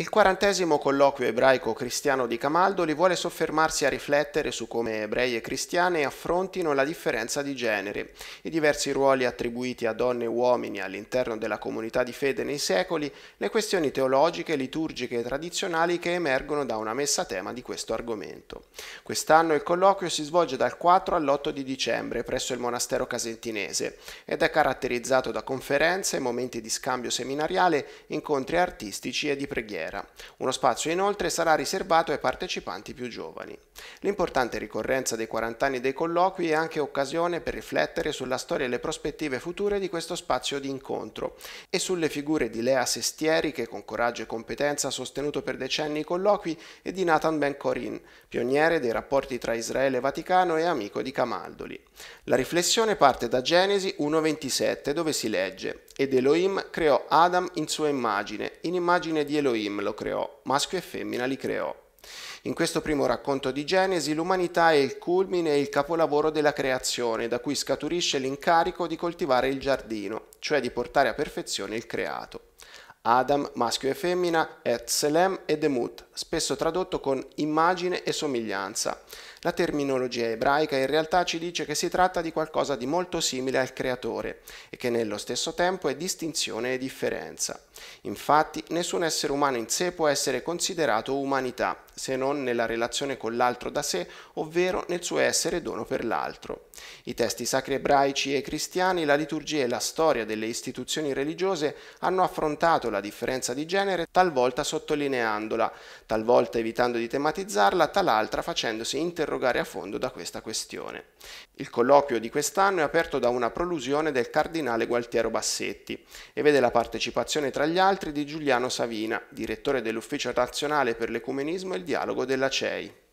Il quarantesimo colloquio ebraico-cristiano di Camaldoli vuole soffermarsi a riflettere su come ebrei e cristiane affrontino la differenza di genere, i diversi ruoli attribuiti a donne e uomini all'interno della comunità di fede nei secoli, le questioni teologiche, liturgiche e tradizionali che emergono da una messa a tema di questo argomento. Quest'anno il colloquio si svolge dal 4 all'8 di dicembre presso il monastero casentinese ed è caratterizzato da conferenze, momenti di scambio seminariale, incontri artistici e di preghiera fiera. Uno spazio inoltre sarà riservato ai partecipanti più giovani. L'importante ricorrenza dei 40 anni dei colloqui è anche occasione per riflettere sulla storia e le prospettive future di questo spazio di incontro e sulle figure di Lea Sestieri che con coraggio e competenza ha sostenuto per decenni i colloqui e di Nathan Ben Corin, pioniere dei rapporti tra Israele e Vaticano e amico di Camaldoli. La riflessione parte da Genesi 1.27 dove si legge ed Elohim creò Adam in sua immagine, in immagine di Elohim lo creò, maschio e femmina li creò. In questo primo racconto di Genesi l'umanità è il culmine e il capolavoro della creazione, da cui scaturisce l'incarico di coltivare il giardino, cioè di portare a perfezione il creato. Adam, maschio e femmina, Etzelem e Demut, spesso tradotto con immagine e somiglianza. La terminologia ebraica in realtà ci dice che si tratta di qualcosa di molto simile al creatore e che nello stesso tempo è distinzione e differenza. Infatti, nessun essere umano in sé può essere considerato umanità, se non nella relazione con l'altro da sé, ovvero nel suo essere dono per l'altro. I testi sacri ebraici e cristiani, la liturgia e la storia delle istituzioni religiose hanno affrontato la differenza di genere, talvolta sottolineandola, talvolta evitando di tematizzarla, talaltra facendosi interrogare a fondo da questa questione. Il colloquio di quest'anno è aperto da una prolusione del cardinale Gualtiero Bassetti e vede la partecipazione tra gli altri di Giuliano Savina, direttore dell'Ufficio nazionale per l'ecumenismo e il dialogo della CEI.